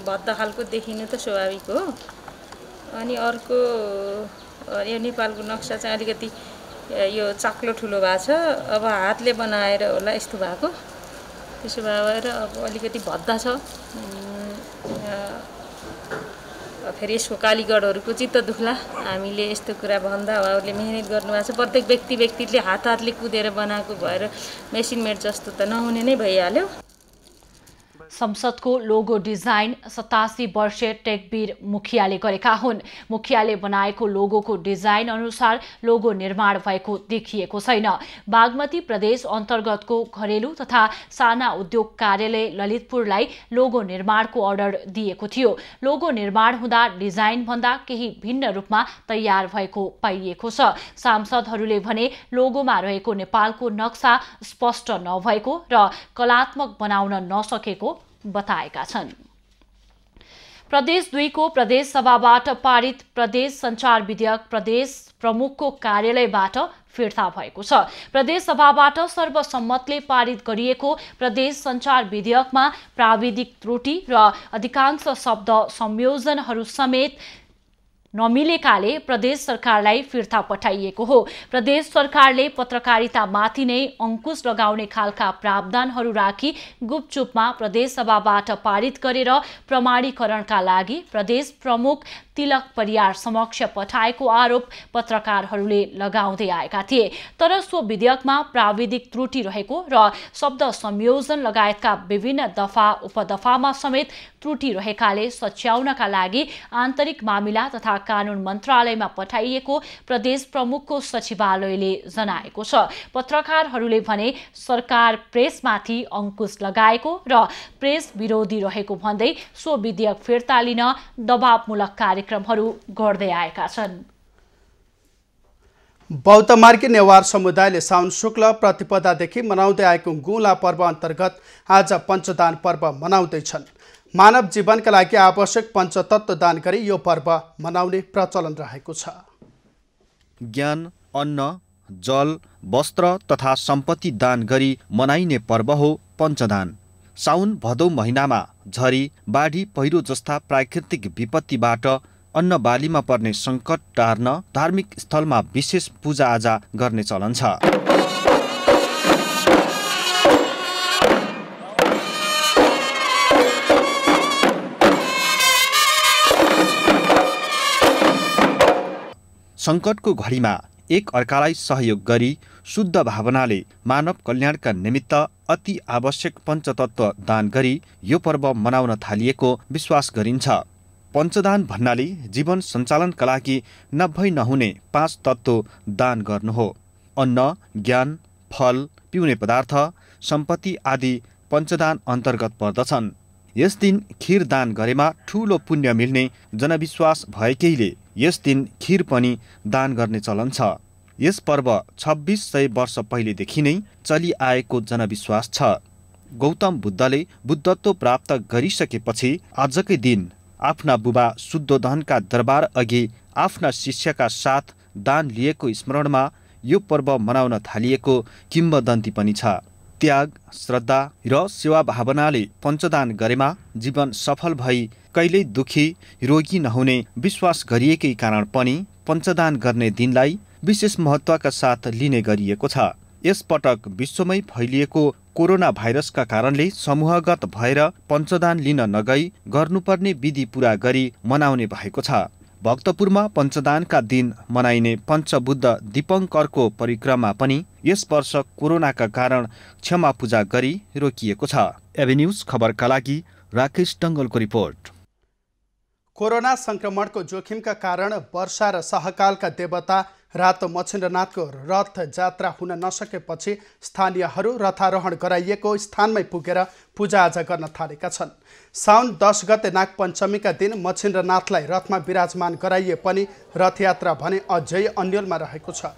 भद्दा खालको देखिनु त स्वाभाविक हो अनि अर्को यो नेपालको नक्सा चाहिँ अलिकति यो चाक्लो ठुलो भएको छ अब हातले बनाएर होला यस्तो भएको त्यसो भएर अब अलिकति भद्दा छ फेरि यसको कालीगढहरूको चित्त दुख्ला हामीले यस्तो कुरा भन्दा वा उसले मिहिनेत गर्नुभएको छ प्रत्येक व्यक्ति व्यक्तिले हात हातले कुदेर बनाएको भएर मेसिन मेड जस्तो त नहुने नै भइहाल्यो संसदको लोगो डिजाइन सतासी वर्षीय टेकबीर मुखियाले गरेका हुन् मुखियाले बनाएको लोगोको डिजाइन अनुसार लोगो निर्माण भएको देखिएको छैन बागमती प्रदेश अन्तर्गतको घरेलु तथा साना उद्योग कार्यालय ललितपुरलाई लोगो निर्माणको अर्डर दिएको थियो लोगो निर्माण हुँदा भन्दा केही भिन्न रूपमा तयार भएको पाइएको छ सांसदहरूले भने लोगोमा रहेको नेपालको नक्सा स्पष्ट नभएको र कलात्मक बनाउन नसकेको बताएका छन् प्रदेश दुईको प्रदेश सभाबाट पारित प्रदेश सञ्चार विधेयक प्रदेश प्रमुखको कार्यालयबाट फिर्ता भएको छ प्रदेश सभाबाट सर्वसम्मतले पारित गरिएको प्रदेश सञ्चार विधेयकमा प्राविधिक त्रुटि र अधिकांश शब्द संयोजनहरू समेत नमिलेकाले प्रदेश सरकारलाई फिर्ता पठाइएको हो प्रदेश सरकारले पत्रकारितामाथि नै अङ्कुश लगाउने खालका प्रावधानहरू राखी गुपचुपमा प्रदेशसभाबाट पारित गरेर प्रमाणीकरणका लागि प्रदेश प्रमुख तिलक परियार समक्ष पठाएको आरोप पत्रकारहरूले लगाउँदै आएका थिए तर सो विधेयकमा प्राविधिक त्रुटि रहेको र शब्द संयोजन लगायतका विभिन्न दफा उपदफामा समेत त्रुटि रहेकाले सच्याउनका लागि आन्तरिक मामिला तथा कानुन मन्त्रालयमा पठाइएको प्रदेश प्रमुखको सचिवालयले जनाएको छ पत्रकारहरूले भने सरकार प्रेसमाथि अङ्कुश लगाएको र प्रेस विरोधी रहेको भन्दै सो विधेयक फिर्ता लिन दबावमूलक कार्य कार्यक्रमहरू गर्दै आएका छन् बौद्ध मार्गी नेवार समुदायले साउन शुक्ल प्रतिपदादेखि मनाउँदै आएको गुला पर्व अन्तर्गत आज पञ्चदान पर्व मनाउँदैछन् मानव जीवनका लागि आवश्यक पञ्चतत्व दान गरी यो पर्व मनाउने प्रचलन रहेको छ ज्ञान अन्न जल वस्त्र तथा सम्पत्ति दान गरी मनाइने पर्व हो पञ्चदान साउन भदौ महिनामा झरी बाढी पहिरो जस्ता प्राकृतिक विपत्तिबाट अन्न बालीमा पर्ने सङ्कट टार्न धार्मिक स्थलमा विशेष पूजाआजा गर्ने चलन छ सङ्कटको घडीमा एक अर्कालाई सहयोग गरी शुद्ध भावनाले मानव कल्याणका निमित्त अति आवश्यक पञ्चतत्व दान गरी यो पर्व मनाउन थालिएको विश्वास गरिन्छ पञ्चदान भन्नाले जीवन सञ्चालनका लागि नभई नहुने पाँच तत्त्व दान गर्नु हो अन्न ज्ञान फल पिउने पदार्थ सम्पत्ति आदि पञ्चदान अन्तर्गत पर्दछन् यस दिन खिर दान गरेमा ठुलो पुण्य मिल्ने जनविश्वास भएकैले यस दिन खिर पनि दान गर्ने चलन छ यस पर्व छब्बिस सय वर्ष पहिलेदेखि नै चलिआएको जनविश्वास छ गौतम बुद्धले बुद्धत्व प्राप्त गरिसकेपछि आजकै दिन आफ्ना बुबा शुद्धोधनका दरबार अघि आफ्ना शिष्यका साथ दान लिएको स्मरणमा यो पर्व मनाउन थालिएको किम्बदन्ती पनि छ त्याग श्रद्धा र सेवा भावनाले पञ्चदान गरेमा जीवन सफल भई कहिल्यै दुखी रोगी नहुने विश्वास गरिएकै कारण पनि पञ्चदान गर्ने दिनलाई विशेष महत्त्वका साथ लिने गरिएको छ यसपटक विश्वमै फैलिएको कोरोना भाइरसका कारणले समूहगत भएर पञ्चदान लिन नगई गर्नुपर्ने विधि पूरा गरी मनाउने भएको छ भक्तपुरमा पञ्चदानका दिन मनाइने पञ्चबुद्ध दिपङ्करको परिक्रमा पनि यस वर्ष कोरोनाका कारण क्षमा पूजा गरी रोकिएको छ एभेन्युज खबरका लागि राकेश डङ्गलको रिपोर्ट कोरोना सङ्क्रमणको जोखिमका कारण वर्षा र सहकालका देवता रातो मच्छिन्द्रनाथको रथ जात्रा हुन नसकेपछि स्थानीयहरू रथारोहण गराइएको स्थानमै पुगेर पूजाआजा गर्न थालेका छन् साउन दस गते नागपञ्चमीका दिन मच्छिन्द्रनाथलाई रथमा विराजमान गराइए पनि रथयात्रा भने अझै अन्यलमा रहेको छ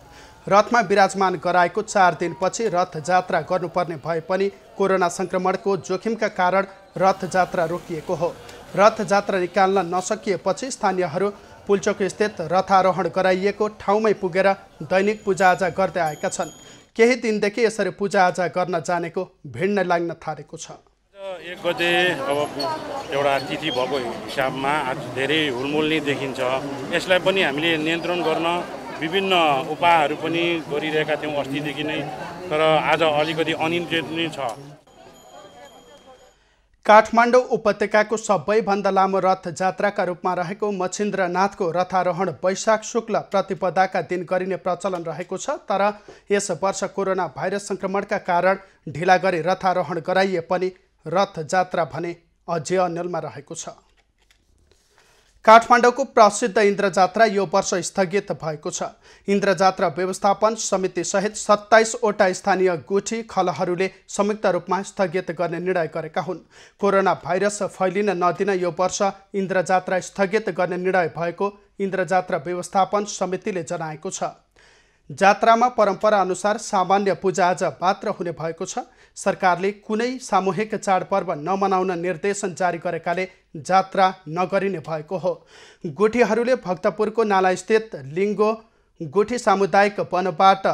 रथमा विराजमान गराएको चार दिनपछि रथजात्रा गर्नुपर्ने भए पनि कोरोना सङ्क्रमणको जोखिमका कारण रथजात्रा रोकिएको हो रथजात्रा निकाल्न नसकिएपछि स्थानीयहरू पुल्चोक स्थित रथारोहण गराइएको ठाउँमै पुगेर दैनिक पूजाआजा गर्दै आएका छन् केही दिनदेखि यसरी पूजाआजा गर्न जानेको भिड नै लाग्न थालेको छ एक गते अब एउटा तिथि भएको हिसाबमा आज धेरै हुलमुल नै देखिन्छ यसलाई पनि हामीले नियन्त्रण गर्न विभिन्न उपायहरू पनि गरिरहेका थियौँ अस्तिदेखि नै तर आज अलिकति अनियन्त्रित नै छ काठमाडौँ उपत्यकाको सबैभन्दा लामो रथ रूपमा रहेको मच्छिन्द्रनाथको रथारोहण वैशाख शुक्ल प्रतिपदाका दिन गरिने प्रचलन रहेको छ तर यस वर्ष कोरोना भाइरस सङ्क्रमणका कारण ढिला गरी रथारोहण गराइए पनि रथ भने अझै अन्यलमा रहेको छ काठमाडौँको प्रसिद्ध इन्द्रजात्रा यो वर्ष स्थगित भएको छ इन्द्रजात्रा व्यवस्थापन समिति समितिसहित सत्ताइसवटा स्थानीय गुठी खलहरूले संयुक्त रूपमा स्थगित गर्ने निर्णय गरेका हुन् कोरोना भाइरस फैलिन नदिन यो वर्ष इन्द्रजात्रा स्थगित गर्ने निर्णय भएको इन्द्रजात्रा व्यवस्थापन समितिले जनाएको छ जात्रामा परम्परा अनुसार सामान्य पूजाआजा मात्र हुने भएको छ सरकारले कुनै सामूहिक चाडपर्व नमनाउन निर्देशन जारी गरेकाले जात्रा नगरिने भएको हो गुठीहरूले भक्तपुरको नालास्थित लिङ्गो गुठी सामुदायिक वनबाट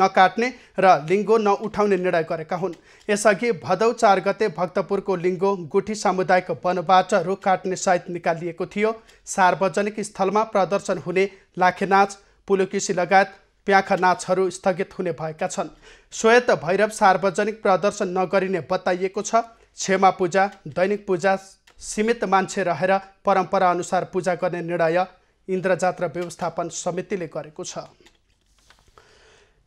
नकाट्ने र लिङ्गो नउठाउने निर्णय गरेका हुन् यसअघि भदौ चार गते भक्तपुरको लिङ्गो गुठी सामुदायिक वनबाट रुख काट्ने सहित निकालिएको थियो सार्वजनिक स्थलमा प्रदर्शन हुने लाखेनाच पुलुकिसी लगायत प्याखा नाचहरू स्थगित हुने भएका छन् स्वेत भैरव सार्वजनिक प्रदर्शन नगरिने बताइएको छ क्षमा पूजा दैनिक पूजा सीमित मान्छे रहेर परम्पराअनुसार पूजा गर्ने निर्णय इन्द्रजात्रा व्यवस्थापन समितिले गरेको छ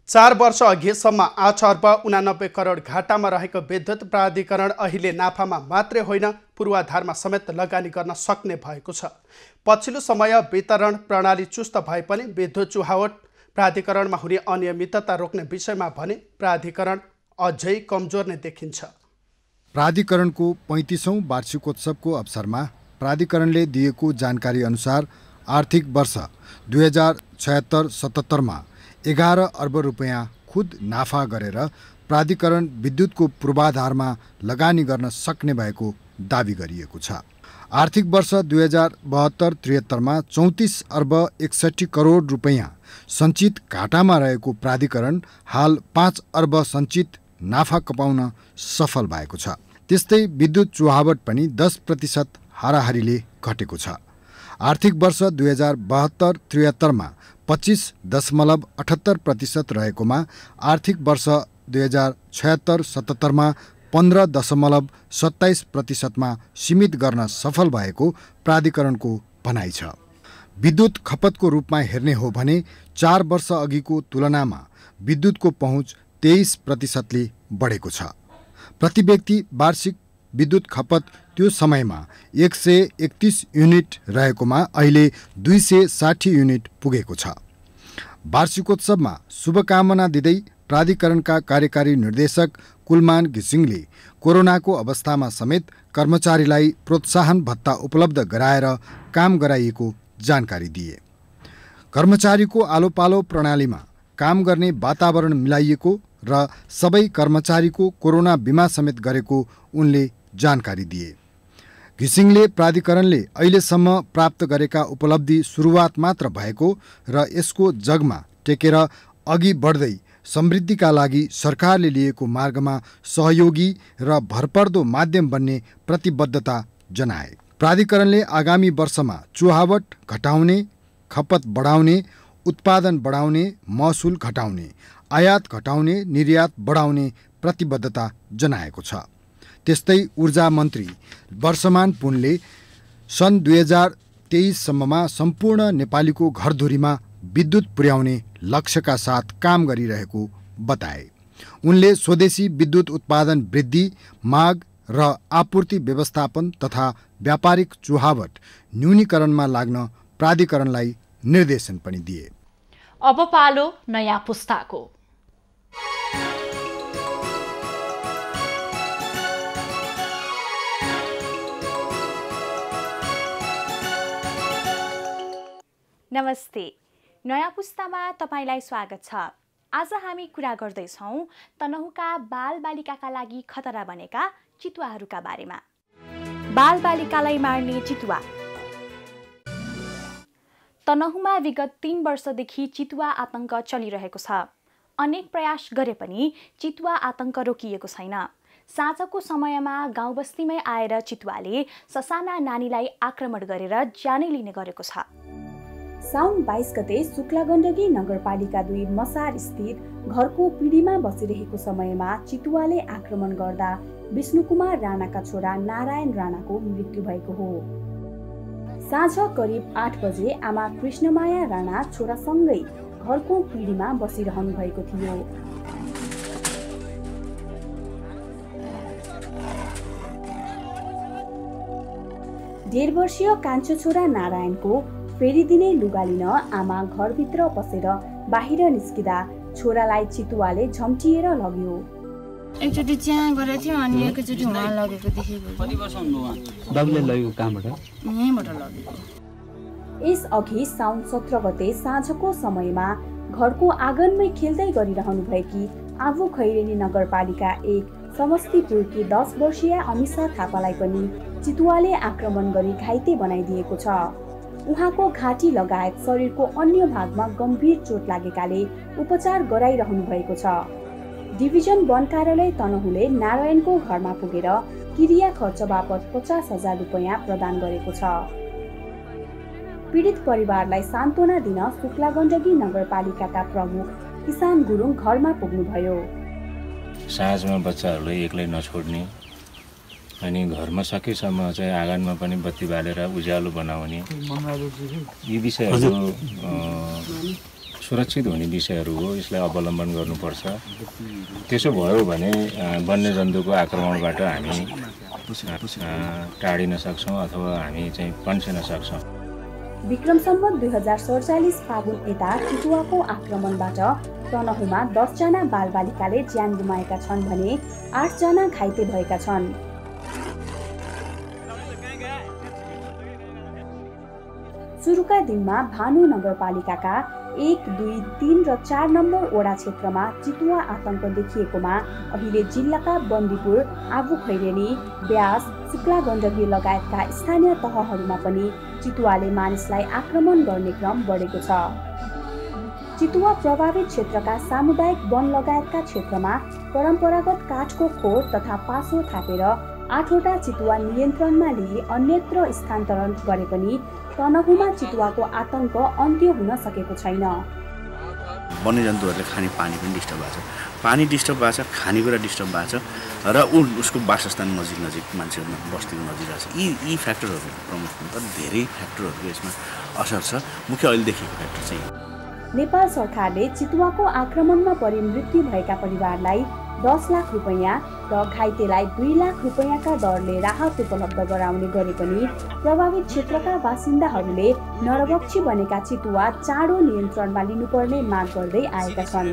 चार वर्ष अघिसम्म आठ अर्ब उनानब्बे करोड घाटामा रहेको विद्युत प्राधिकरण अहिले नाफामा मात्रै होइन पूर्वाधारमा समेत लगानी गर्न सक्ने भएको छ पछिल्लो समय वितरण प्रणाली चुस्त भए पनि विद्युत चुहावट प्राधिकरणमा हुने अनियमितता रोक्ने विषयमा भने प्राधिकरण अझै कमजोर नै देखिन्छ प्राधिकरणको पैँतिसौँ वार्षिकोत्सवको अवसरमा प्राधिकरणले दिएको जानकारी अनुसार आर्थिक वर्ष दुई हजार छयत्तर सतहत्तरमा एघार अर्ब रुपियाँ खुद नाफा गरेर प्राधिकरण विद्युतको पूर्वाधारमा लगानी गर्न सक्ने भएको दावी गरिएको छ आर्थिक वर्ष दुई हजार बहत्तर त्रिहत्तरमा चौतिस अर्ब एकसट्ठी करोड रुपियाँ सञ्चित घाटामा रहेको प्राधिकरण हाल पाँच अर्ब सञ्चित नाफा कपाउन सफल भएको छ त्यस्तै विद्युत चुहावट पनि दस प्रतिशत हाराहारीले घटेको छ आर्थिक वर्ष दुई हजार बहत्तर त्रिहत्तरमा पच्चिस दशमलव अठहत्तर प्रतिशत रहेकोमा आर्थिक वर्ष दुई हजार छयत्तर सतहत्तरमा पन्ध्र दशमलव सत्ताइस प्रतिशतमा सीमित गर्न सफल भएको प्राधिकरणको भनाइ छ विद्युत खपतको रूपमा हेर्ने हो भने चार वर्ष अघिको तुलनामा विद्युतको पहुँच तेइस प्रतिशतले बढेको छ प्रति व्यक्ति वार्षिक विद्युत खपत त्यो समयमा एक सय एकतिस युनिट रहेकोमा अहिले दुई सय साठी युनिट पुगेको छ वार्षिकोत्सवमा शुभकामना दिँदै प्राधिकरणका कार्यकारी निर्देशक कुलमान घिसिङले कोरोनाको अवस्थामा समेत कर्मचारीलाई प्रोत्साहन भत्ता उपलब्ध गराएर काम गराइएको जानकारी दिए कर्मचारीको आलोपालो प्रणालीमा काम गर्ने वातावरण मिलाइएको र सबै कर्मचारीको कोरोना बिमा समेत गरेको उनले जानकारी दिए घिसिङले प्राधिकरणले अहिलेसम्म प्राप्त गरेका उपलब्धि सुरुवात मात्र भएको र यसको जगमा टेकेर अघि बढ्दै समृद्धिका लागि सरकारले लिएको मार्गमा सहयोगी र भरपर्दो माध्यम बन्ने प्रतिबद्धता जनाए प्राधिकरणले आगामी वर्षमा चुहावट घटाउने खपत बढाउने उत्पादन बढाउने महसुल घटाउने आयात घटाउने निर्यात बढाउने प्रतिबद्धता जनाएको छ त्यस्तै ऊर्जा मन्त्री वर्षमान पुनले सन् दुई हजार तेइससम्ममा सम्पूर्ण नेपालीको घरधुरीमा विद्युत पुर्याउने लक्ष्यका साथ काम गरिरहेको बताए उनले स्वदेशी विद्युत उत्पादन वृद्धि माग र आपूर्ति व्यवस्थापन तथा व्यापारिक चुहावट न्यूनीकरणमा लाग्न प्राधिकरणलाई निर्देशन पनि दिए अब पालो नयाँ पुस्ताको नमस्ते नयाँ पुस्तामा तपाईँलाई स्वागत छ आज हामी कुरा गर्दैछौँ तनहुका बालबालिकाका लागि खतरा बनेका चितुवाहरूका बारेमा बालबालिकालाई मार्ने चितुवा तनहुमा विगत तिन वर्षदेखि चितुवा आतङ्क चलिरहेको छ अनेक प्रयास गरे पनि चितुवा आतङ्क रोकिएको छैन साँझको समयमा गाउँबस्तीमै आएर चितुवाले ससाना नानीलाई आक्रमण गरेर ज्यानै लिने गरेको छ साउन बाइस गते शुक्ला गण्डकी नगरपालिका दुई मसार स्थित घरको पिँढीमा बसिरहेको समयमा चितुवाले आक्रमण गर्दा विष्णुकुमार राणाका छोरा नारायण राणाको मृत्यु भएको हो साँझ करिब आठ बजे आमा कृष्णमाया राणा छोरासँगै घरको पिँढीमा बसिरहनु भएको थियो डेढ वर्षीय कान्छो छोरा नारायणको फेरि दिनै लुगा लिन आमा घरभित्र पसेर बाहिर निस्किँदा छोरालाई चितुवाले झम्टिएर लग्यो एकचोटि चिया गरेको अनि एकैचोटि उहाँ लगेको देखेको यसअघि साउन सत्र गते साँझको समयमा घरको आँगनमै खेल्दै गरिरहनु भएकी आबु खैरेनी नगरपालिका एक समस्तीपुरकी दस वर्षीय अमिषा थापालाई पनि चितुवाले आक्रमण गरी घाइते बनाइदिएको छ उहाँको घाँटी लगायत शरीरको अन्य भागमा गम्भीर चोट लागेकाले उपचार गराइरहनु भएको छ डिभिजन वन कार्यालय तनहुले नारायणको घरमा पुगेर किरिया खर्च बापत पचास हजार रुपियाँ प्रदान गरेको छ पीडित परिवारलाई सान्त्वना दिन शुक्ला गण्डकी नगरपालिकाका प्रमुख किसान गुरुङ घरमा पुग्नुभयो साँझमा बच्चाहरूलाई एक्लै नछोड्ने अनि घरमा सकेसम्म चाहिँ आँगनमा पनि बत्ती बालेर उज्यालो बनाउने यी विषयहरू सुरक्षित हुने विषयहरू हो यसलाई अवलम्बन गर्नुपर्छ त्यसो भयो भने वन्यजन्तुको आक्रमणबाट हामी टाढिन सक्छौँ अथवा हामी चाहिँ पन्सिन सक्छौँ विक्रम सम्बत दुई हजार सडचालिस फागुन यता चितुवाको आक्रमणबाट तनहुमा दसजना बालबालिकाले ज्यान गुमाएका छन् भने आठजना घाइते भएका छन् सुरुका दिनमा भानु नगरपालिकाका एक दुई तिन र चार नम्बर वडा क्षेत्रमा चितुवा आतङ्क देखिएकोमा अहिले जिल्लाका बन्दीपुर आबु खैरेनी ब्यास शुक्ला गण्डकी लगायतका स्थानीय तहहरूमा पनि चितुवाले मानिसलाई आक्रमण गर्ने क्रम बढेको छ चितुवा प्रभावित क्षेत्रका सामुदायिक वन लगायतका क्षेत्रमा परम्परागत काठको खोर तथा पासो थापेर आठवटा चितुवा नियन्त्रणमा लिई अन्यत्र स्थानान्तरण गरे पनि तनहुमा चितुवाको आतंक अन्त्य हुन सकेको छैन वन्यजन्तुहरूले खाने पानी पनि डिस्टर्ब भएको छ पानी डिस्टर्ब भएको छ खानेकुरा डिस्टर्ब भएको छ र ऊ उसको वासस्थान नजिक नजिक मान्छेहरूमा बस्तीको नजिक छ यी यी फ्याक्टरहरू प्रमुख हुन्छ धेरै फ्याक्टरहरूको यसमा असर छ मुख्य अहिले देखेको फ्याक्टर चाहिँ नेपाल सरकारले चितुवाको आक्रमणमा परि मृत्यु भएका परिवारलाई दस लाख रुपियाँ र घाइतेलाई दुई लाख रुपियाँका दरले राहत उपलब्ध गराउने गरे पनि प्रभावित क्षेत्रका बासिन्दाहरूले नरबक्षी बनेका चितुवा चाँडो नियन्त्रणमा लिनुपर्ने माग गर्दै आएका छन्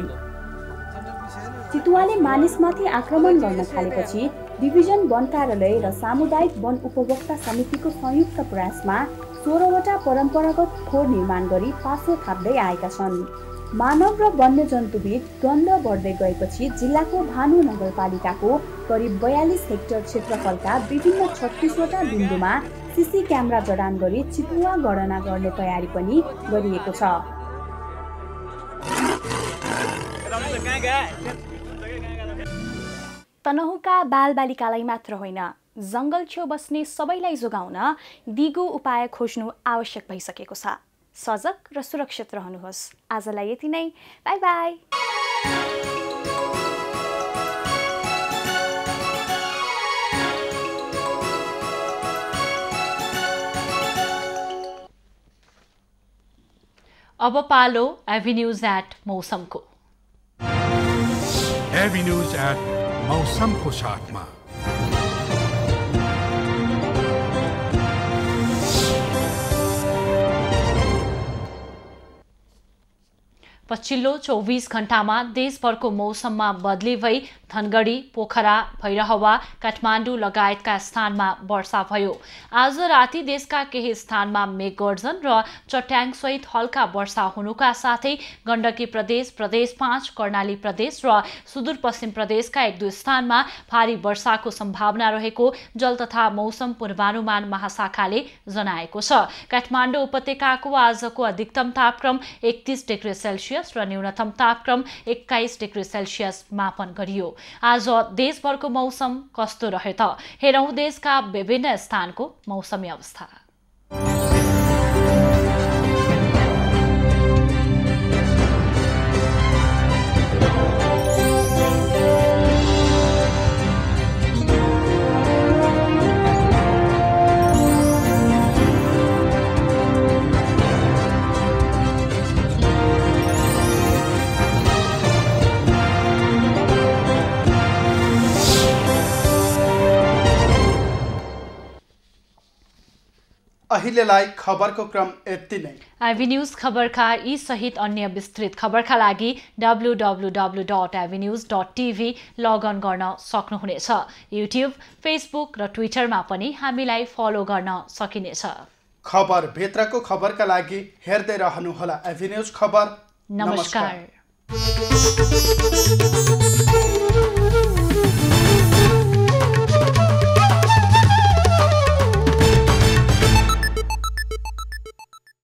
चितुवाले मानिसमाथि आक्रमण गर्न थालेपछि डिभिजन वन कार्यालय र सामुदायिक वन उपभोक्ता समितिको संयुक्त प्रयासमा सोह्रवटा परम्परागत फोहोर निर्माण गरी पासो थाप्दै आएका छन् मानव र वन्यजन्तुबीच द्वन्द्व बढ्दै गएपछि जिल्लाको भानु नगरपालिकाको करिब बयालिस हेक्टर क्षेत्रफलका विभिन्न छत्तिसवटा बिन्दुमा सिसी क्यामेरा जडान गरी चितुवा गणना गर्ने तयारी पनि गरिएको छ तनहुका बालबालिकालाई मात्र होइन जङ्गल छेउ बस्ने सबैलाई जोगाउन दिगो उपाय खोज्नु आवश्यक भइसकेको छ सजग र सुरक्षित रहनुहोस् आजलाई यति नै बाई बाई अब पालो एभिन्युज एट मौसमको एभिन्युज एट मौसमको साथमा पछिल्लो चौबिस घण्टामा देशभरको मौसममा बदली भई धनगढी पोखरा भैरहवा काठमाडौँ लगायतका स्थानमा वर्षा भयो आज राति देशका केही स्थानमा मेघगर्जन र चट्याङसहित हल्का वर्षा हुनुका साथै गण्डकी प्रदेश प्रदेश पाँच कर्णाली प्रदेश र सुदूरपश्चिम प्रदेशका एक दुई स्थानमा भारी वर्षाको सम्भावना रहेको जल तथा मौसम पूर्वानुमान महाशाखाले जनाएको छ काठमाडौँ उपत्यकाको आजको अधिकतम तापक्रम एकतिस डिग्री सेल्सियस सेल्सियस र न्यूनतम तापक्रम एक्काइस डिग्री सेल्सियस मापन गरियो आज देशभरको मौसम कस्तो रह्यो त हेरौँ देशका विभिन्न स्थानको मौसमी अवस्था अहिलेलाई खबरको क्रम यति नै आइभी न्युज खबरका यी सहित अन्य विस्तृत खबरका लागि W W W dot AV news dot TV log on गर्न सक्नुहुनेछ युट्युब फेसबुक र ट्विटरमा पनि हामीलाई फलो गर्न सकिनेछ खबर भित्रको खबरका लागि हेर्दै रहनुहोला एभी न्युज खबर नमस्कार